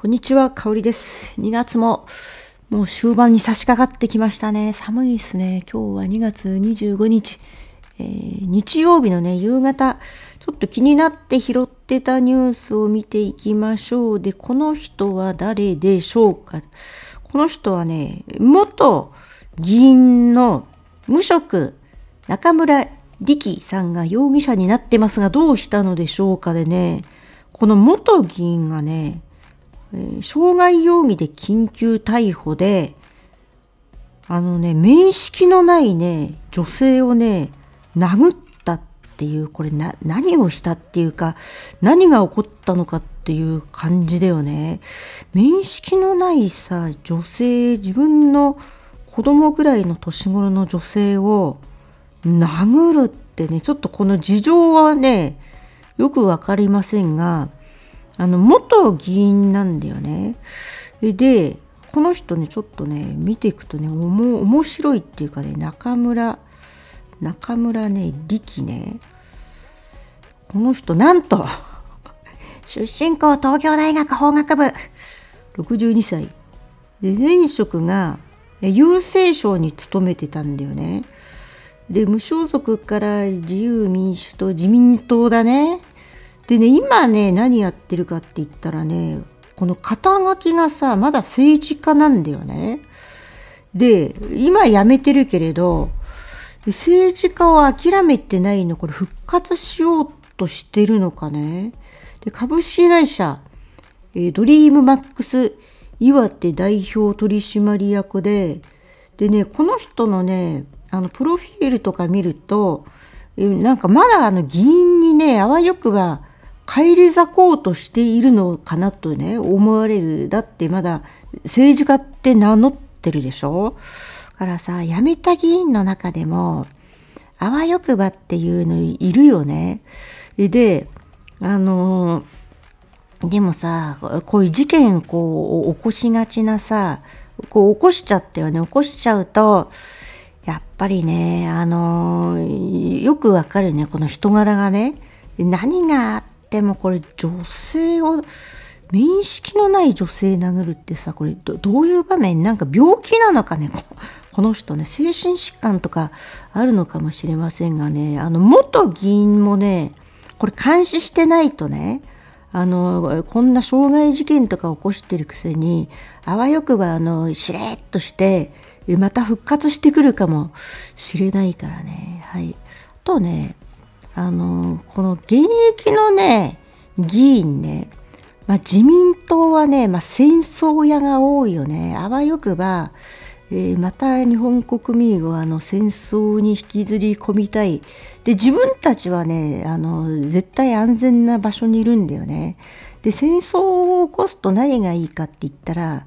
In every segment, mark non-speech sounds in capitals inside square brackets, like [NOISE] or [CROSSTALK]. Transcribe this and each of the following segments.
こんにちは、かおりです。2月ももう終盤に差し掛かってきましたね。寒いですね。今日は2月25日、えー、日曜日のね、夕方、ちょっと気になって拾ってたニュースを見ていきましょう。で、この人は誰でしょうか。この人はね、元議員の無職、中村力さんが容疑者になってますが、どうしたのでしょうかでね、この元議員がね、え傷害容疑で緊急逮捕で、あのね、面識のないね、女性をね、殴ったっていう、これな、何をしたっていうか、何が起こったのかっていう感じだよね。面識のないさ、女性、自分の子供ぐらいの年頃の女性を殴るってね、ちょっとこの事情はね、よくわかりませんが、あの元議員なんだよね。でこの人ねちょっとね見ていくとねおも面白いっていうかね中村中村ね力ねこの人なんと [LAUGHS] 出身校東京大学法学部62歳で前職が郵政省に勤めてたんだよねで無所属から自由民主党自民党だねでね今ね何やってるかって言ったらねこの肩書きがさまだ政治家なんだよね。で今辞めてるけれど政治家を諦めてないのこれ復活しようとしてるのかね。で株式会社、えドリームマックス岩手代表取締役ででねこの人のねあのプロフィールとか見るとなんかまだあの議員にねあわよくば返り咲こうとしているのかなとね思われるだってまだ政治家って名乗ってるでしょからさ辞めた議員の中でもあわよくばっていうのいるよねであのでもさこういう事件こう起こしがちなさこう起こしちゃったよね起こしちゃうとやっぱりねあのよくわかるねこの人柄がね何があっでもこれ女性を面識のない女性殴るってさこれどういう場面なんか病気なのかねこの人ね精神疾患とかあるのかもしれませんがねあの元議員もねこれ監視してないとねあのこんな傷害事件とか起こしてるくせにあわよくばあのしれっとしてまた復活してくるかもしれないからねはいあとねあのこの現役のね議員ね、まあ、自民党はね、まあ、戦争屋が多いよねあわよくば、えー、また日本国民をあの戦争に引きずり込みたいで自分たちはねあの絶対安全な場所にいるんだよねで戦争を起こすと何がいいかって言ったら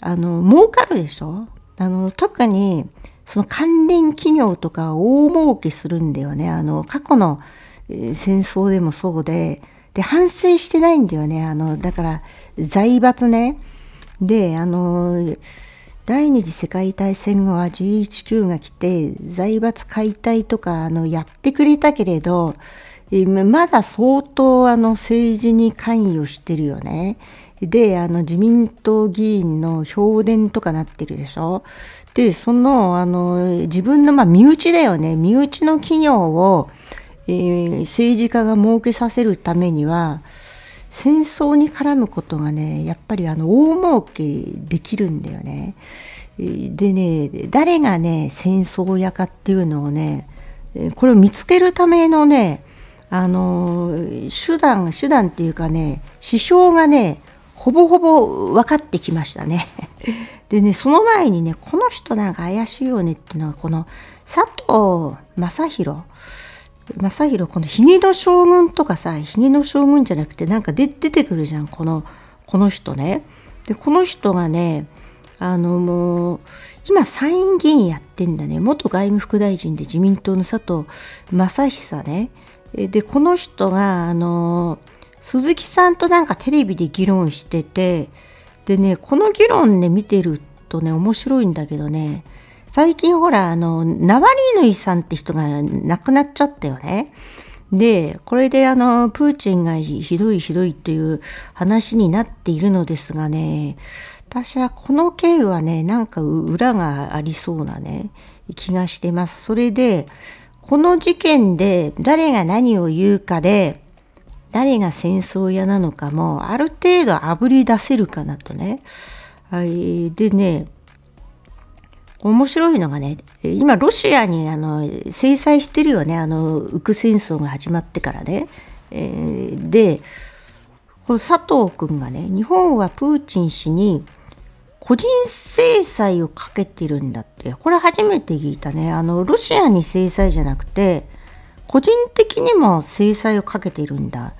あの儲かるでしょあの特にその関連企業とか大儲けするんだよね。あの、過去の戦争でもそうで、で、反省してないんだよね。あの、だから、財閥ね。で、あの、第二次世界大戦後は G19 が来て、財閥解体とか、あの、やってくれたけれど、まだ相当、あの、政治に関与してるよね。で、あの、自民党議員の評伝とかなってるでしょ。でそのあの自分の、まあ、身内だよね身内の企業を、えー、政治家が儲けさせるためには戦争に絡むことがねやっぱりあの大儲けできるんだよね。でね誰がね戦争屋かっていうのをねこれを見つけるためのねあの手段手段っていうかね支障がねほぼほぼ分かってきましたね。でねその前にねこの人なんか怪しいよねっていうのはこの佐藤正宏正宏このひげの将軍とかさひげの将軍じゃなくてなんか出てくるじゃんこのこの人ね。でこの人がねあのもう今参院議員やってんだね元外務副大臣で自民党の佐藤正久ねでこの人があの鈴木さんとなんかテレビで議論しててでねこの議論ね見てるとね面白いんだけどね最近ほらあのナワリーヌイさんって人が亡くなっちゃったよね。でこれであのプーチンがひどいひどいという話になっているのですがね私はこの経緯はねなんか裏がありそうなね気がしてます。それでこの事件で誰が何を言うかで誰が戦争屋なのかもある程度あぶり出せるかなとね。はい、でね面白いのがね今ロシアにあの制裁してるよねあのウク戦争が始まってからね。えー、でこの佐藤君がね日本はプーチン氏に個人制裁をかけてるんだってこれ初めて聞いたねあのロシアに制裁じゃなくて個人的にも制裁をかけているんだ。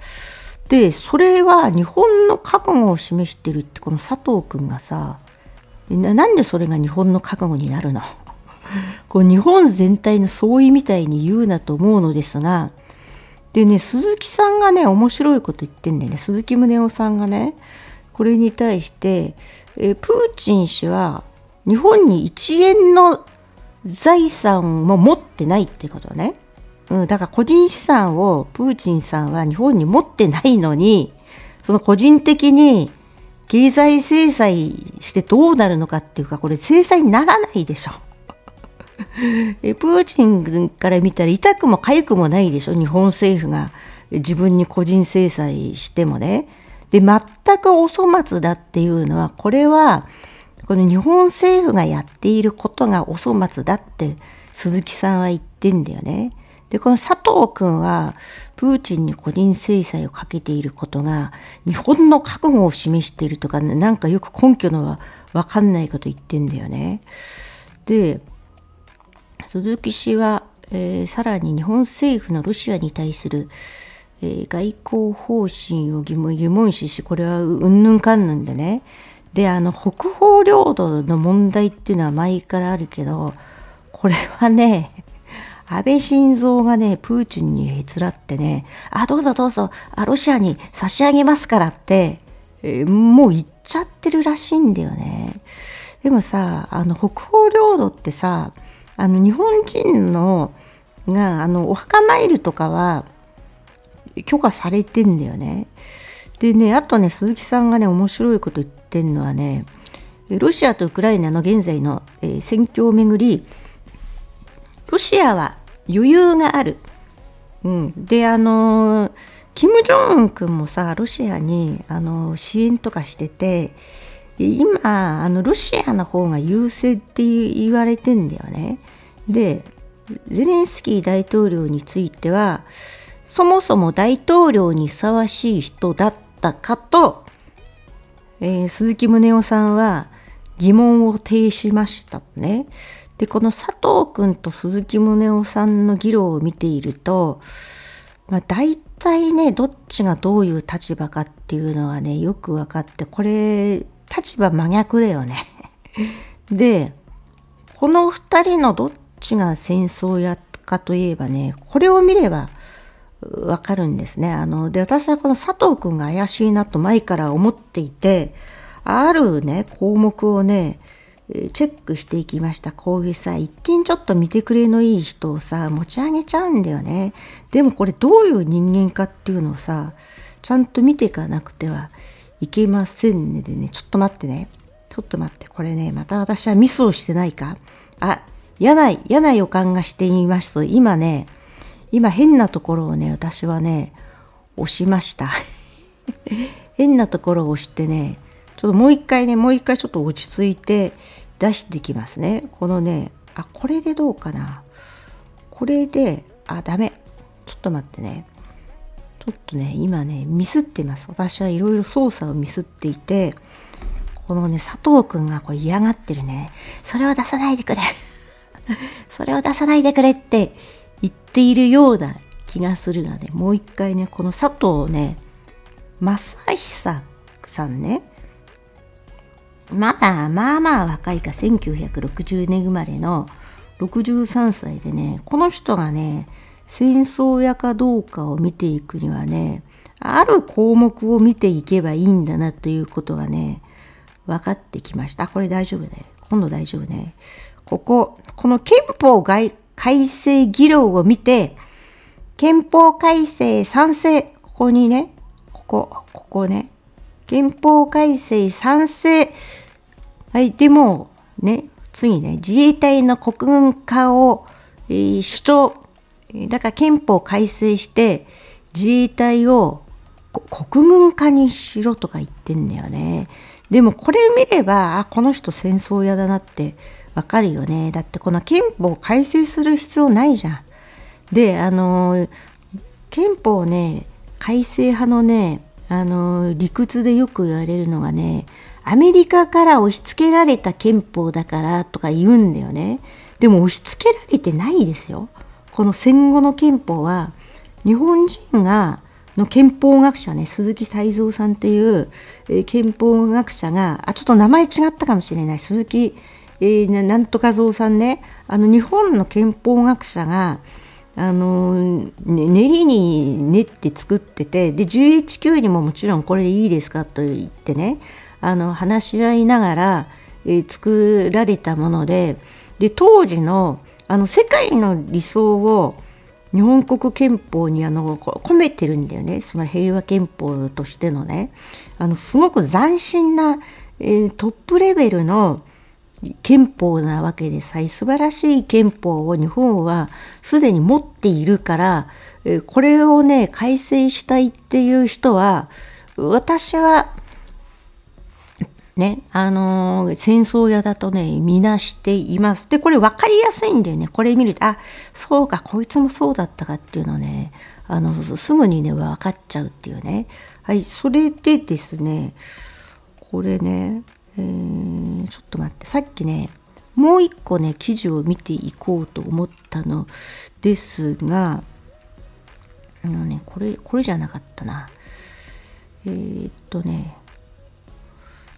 でそれは日本の覚悟を示してるってこの佐藤君がさなんでそれが日本の覚悟になるの [LAUGHS] こう日本全体の相違みたいに言うなと思うのですがでね鈴木さんがね面白いこと言ってんだよね鈴木宗男さんがねこれに対してえプーチン氏は日本に1円の財産も持ってないってことね。うん、だから個人資産をプーチンさんは日本に持ってないのに、その個人的に経済制裁してどうなるのかっていうか、これ制裁にならないでしょ。[LAUGHS] えプーチンから見たら痛くも痒くもないでしょ、日本政府が自分に個人制裁してもね。で、全くお粗末だっていうのは、これは、この日本政府がやっていることがお粗末だって鈴木さんは言ってんだよね。でこの佐藤君はプーチンに個人制裁をかけていることが日本の覚悟を示しているとか、なんかよく根拠のは分かんないこと言ってんだよね。で鈴木氏は、えー、さらに日本政府のロシアに対する、えー、外交方針を疑問疑問視しこれはうんぬんかんぬんでねであの北方領土の問題っていうのは前からあるけどこれはね安倍晋三がね、プーチンにへつらってね、あ、どうぞどうぞ、あロシアに差し上げますからって、えー、もう言っちゃってるらしいんだよね。でもさ、あの、北方領土ってさ、あの、日本人の、が、あの、お墓参りとかは、許可されてんだよね。でね、あとね、鈴木さんがね、面白いこと言ってるのはね、ロシアとウクライナの現在の、えー、戦況をめぐり、ロシアは余裕がある。うん、であのキム・ジョンウン君もさロシアにあの支援とかしてて今あのロシアの方が優勢って言われてんだよね。でゼレンスキー大統領についてはそもそも大統領にふさわしい人だったかと、えー、鈴木宗男さんは疑問を呈しましたね。でこの佐藤君と鈴木宗男さんの議論を見ていると、まあ、大体ねどっちがどういう立場かっていうのがねよく分かってこれ立場真逆だよね。[LAUGHS] でこの2人のどっちが戦争やかといえばねこれを見ればわかるんですね。あので私はこの佐藤君が怪しいなと前から思っていてあるね、項目をね、チェックしていきました。こういうさ、一見ちょっと見てくれのいい人をさ、持ち上げちゃうんだよね。でもこれどういう人間かっていうのをさ、ちゃんと見ていかなくてはいけませんねでね、ちょっと待ってね。ちょっと待って、これね、また私はミスをしてないかあ、嫌な、嫌な予感がしています。今ね、今変なところをね、私はね、押しました。[LAUGHS] 変なところを押してね、ちょっともう一回ねもう一回ちょっと落ち着いて出してきますねこのねあこれでどうかなこれであダメちょっと待ってねちょっとね今ねミスってます私はいろいろ操作をミスっていてこのね佐藤くんがこれ嫌がってるねそれを出さないでくれ [LAUGHS] それを出さないでくれって言っているような気がするのでもう一回ねこの佐藤ね正久さんねまだまあまあ若いか1960年生まれの63歳でねこの人がね戦争やかどうかを見ていくにはねある項目を見ていけばいいんだなということがね分かってきました。これ大丈夫ね。今度大丈夫ね。ここ、この憲法改正議論を見て、憲法改正賛成、ここにね、ここ、ここね、憲法改正賛成はい、でもね、次ね、自衛隊の国軍化を、えー、主張、だから憲法改正して、自衛隊を国軍化にしろとか言ってんだよね。でもこれ見れば、あ、この人戦争嫌だなってわかるよね。だってこの憲法改正する必要ないじゃん。で、あのー、憲法ね、改正派のね、あのー、理屈でよく言われるのがね、アメリカから押し付けられた憲法だからとか言うんだよね。でも押し付けられてないですよ。この戦後の憲法は日本人がの憲法学者ね鈴木泰造さんっていう、えー、憲法学者があちょっと名前違ったかもしれない鈴木、えー、なんとか蔵さんねあの日本の憲法学者があの、ね、練りに練って作っててで11 9にももちろんこれでいいですかと言ってねあの話し合いながら、えー、作られたものでで当時のあの世界の理想を日本国憲法にあの込めてるんだよねその平和憲法としてのねあのすごく斬新な、えー、トップレベルの憲法なわけでさえ素晴らしい憲法を日本はすでに持っているから、えー、これをね改正したいっていう人は私はね、あのー、戦争屋だとね、みなしています。で、これ分かりやすいんでね、これ見ると、あ、そうか、こいつもそうだったかっていうのね、あの、すぐにね、分かっちゃうっていうね。はい、それでですね、これね、えー、ちょっと待って、さっきね、もう一個ね、記事を見ていこうと思ったのですが、あのね、これ、これじゃなかったな。えー、っとね、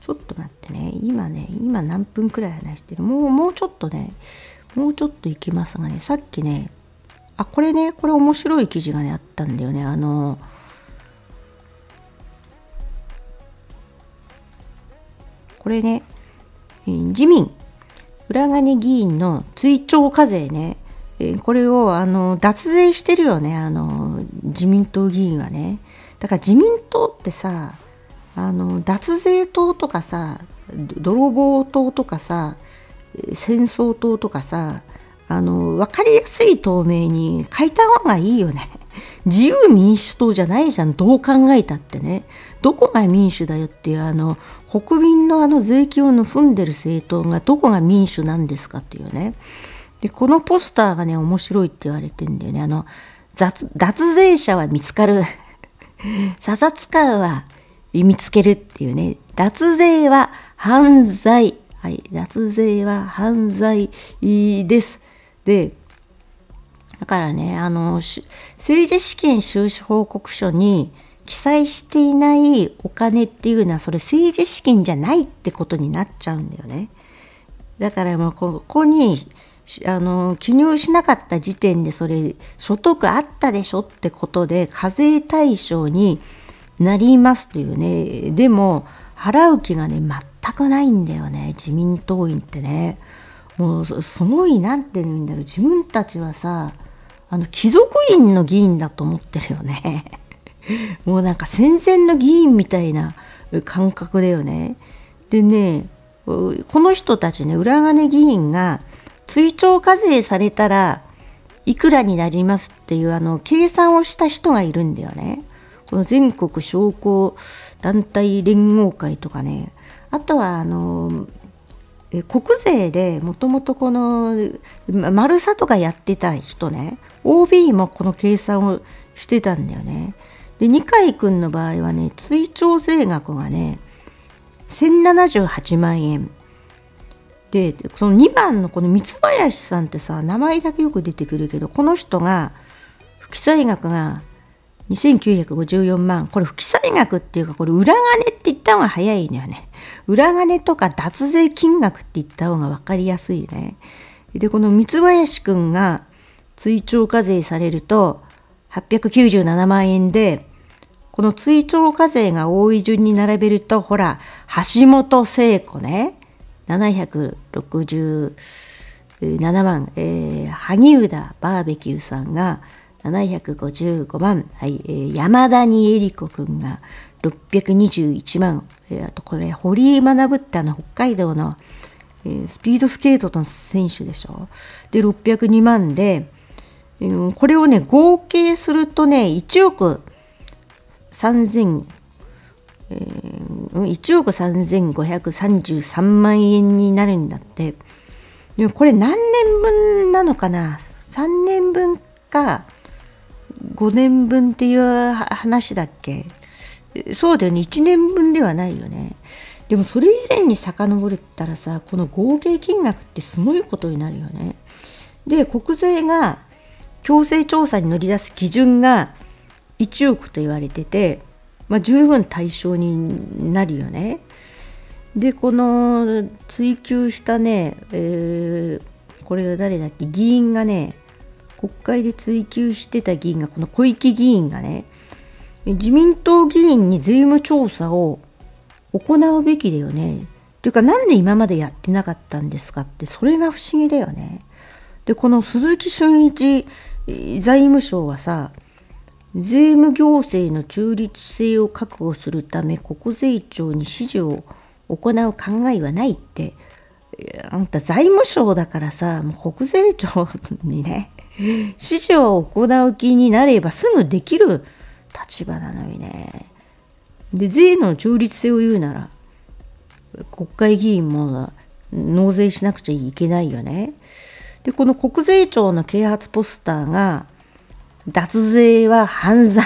ちょっと待ってね今ね今何分くらい話してるもうもうちょっとねもうちょっといきますがねさっきねあこれねこれ面白い記事がねあったんだよねあのこれね自民裏金議員の追徴課税ねこれをあの脱税してるよねあの自民党議員はねだから自民党ってさあの脱税党とかさ泥棒党とかさ戦争党とかさあの分かりやすい透明に書いた方がいいよね。[LAUGHS] 自由民主党じゃないじゃんどう考えたってねどこが民主だよっていうあの国民のあの税金を盗んでる政党がどこが民主なんですかっていうねでこのポスターがね面白いって言われてんだよねあの脱税者は見つかる査察官は見つけるっていうね、脱税は犯罪。はい、脱税は犯罪です。で、だからね、あの、政治資金収支報告書に記載していないお金っていうのは、それ政治資金じゃないってことになっちゃうんだよね。だからもうここに、あの記入しなかった時点でそれ所得あったでしょってことで課税対象になりますというねでも払う気がね全くないんだよね自民党員ってねもうすごい何て言うんだろう自分たちはさあの貴族院の議員だと思ってるよね [LAUGHS] もうなんか戦前の議員みたいな感覚だよねでねこの人たちね裏金議員が追徴課税されたらいくらになりますっていうあの計算をした人がいるんだよね。この全国商工団体連合会とかねあとはあのえ国税でもともとこの丸ルサとかやってた人ね OB もこの計算をしてたんだよね。で二階君の場合はね追徴税額がね1078万円でその2番のこの三林さんってさ名前だけよく出てくるけどこの人が負債額が2954万。これ、不記載額っていうか、これ、裏金って言った方が早いのよね。裏金とか脱税金額って言った方が分かりやすいね。で、この三林くんが追徴課税されると、897万円で、この追徴課税が多い順に並べると、ほら、橋本聖子ね、767万、えー、萩生田バーベキューさんが、755万、はい、えー、山谷恵里子くんが621万、えー、あとこれ、堀井学ってあの北海道の、えー、スピードスケートの選手でしょ。で、602万で、これをね、合計するとね、1億3000、えー、1億3533万円になるんだって。でもこれ何年分なのかな ?3 年分か、5年分っていう話だっけそうだよね1年分ではないよねでもそれ以前に遡れたらさこの合計金額ってすごいことになるよねで国税が強制調査に乗り出す基準が1億と言われてて、まあ、十分対象になるよねでこの追及したね、えー、これは誰だっけ議員がね国会で追及してた議員がこの小池議員がね自民党議員に税務調査を行うべきだよねというかなんで今までやってなかったんですかってそれが不思議だよね。でこの鈴木俊一財務省はさ税務行政の中立性を確保するため国税庁に指示を行う考えはないってあんた財務省だからさ、もう国税庁にね、指示を行う気になればすぐできる立場なのにね。で、税の中立性を言うなら、国会議員も納税しなくちゃいけないよね。で、この国税庁の啓発ポスターが、脱税は犯罪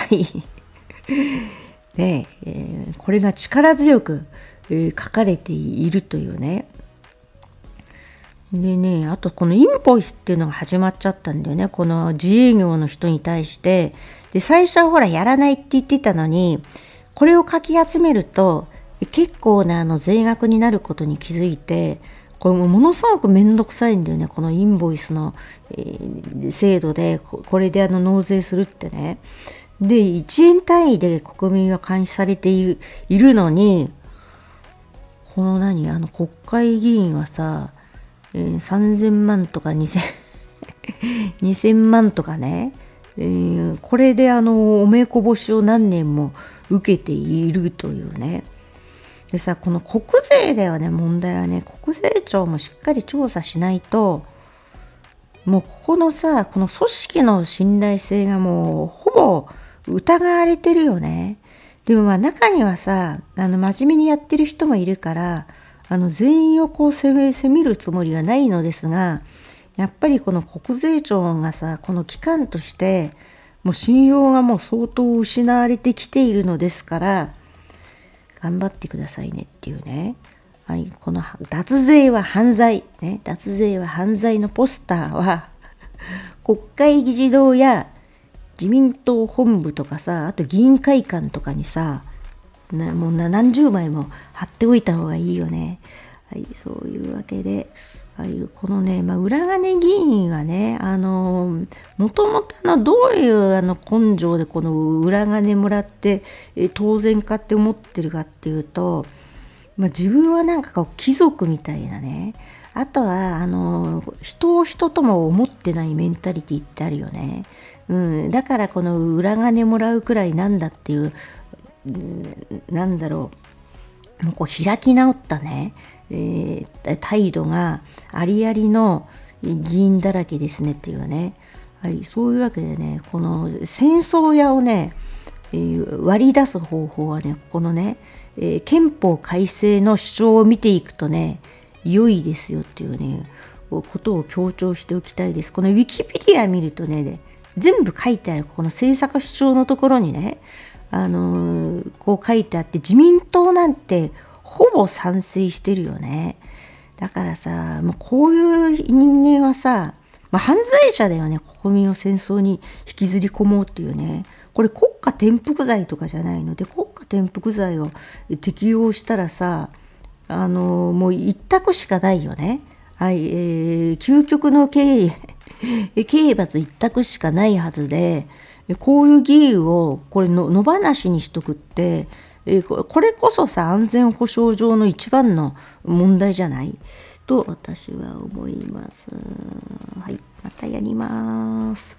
で、[LAUGHS] えー、これが力強く、えー、書かれているというね。でね、あとこのインボイスっていうのが始まっちゃったんだよね。この自営業の人に対して。で、最初はほらやらないって言ってたのに、これをかき集めると、結構なあの税額になることに気づいて、これもものすごく面倒くさいんだよね。このインボイスの、え制度で、これであの納税するってね。で、1円単位で国民は監視されているいるのに、この何あの国会議員はさ、えー、3000万とか2000 2000万とかね、えー、これであのおめこぼしを何年も受けているというねでさこの国税だよね問題はね国税庁もしっかり調査しないともうここのさこの組織の信頼性がもうほぼ疑われてるよねでもまあ中にはさあの真面目にやってる人もいるからあの全員をこう攻め攻めるつもりはないのですがやっぱりこの国税庁がさこの機関としてもう信用がもう相当失われてきているのですから頑張ってくださいねっていうね、はい、この脱税は犯罪、ね、脱税は犯罪のポスターは [LAUGHS] 国会議事堂や自民党本部とかさあと議員会館とかにさね、もう何十枚も貼っておいた方がいいよね。はい、そういうわけで、ああいうこのね、まあ、裏金議員はね、あのもともとのどういうあの根性でこの裏金もらってえ当然かって思ってるかっていうと、まあ、自分はなんかこう貴族みたいなね、あとはあの人を人とも思ってないメンタリティってあるよね。うん、だからこの裏金もらうくらいなんだっていうなんだろう、もうこう開き直ったね、えー、態度がありありの議員だらけですねっていうね、はい、そういうわけでね、この戦争屋をね、え割り出す方法はね、ここのね、えー、憲法改正の主張を見ていくとね、良いですよっていうね、ことを強調しておきたいです。このウィキペディア見るとね、全部書いてある、この政策主張のところにね、あのこう書いてあって自民党なんてほぼ賛成してるよね。だからさ、もうこういう人間はさ、まあ、犯罪者だよね、国民を戦争に引きずり込もうっていうね。これ国家転覆罪とかじゃないので、国家転覆罪を適用したらさ、あのもう一択しかないよね。はい、えー、究極の刑 [LAUGHS] 刑罰一択しかないはずで、こういう議員をこれの野放しにしとくって、えこれこそさ安全保障上の一番の問題じゃないと私は思います。はい、またやります。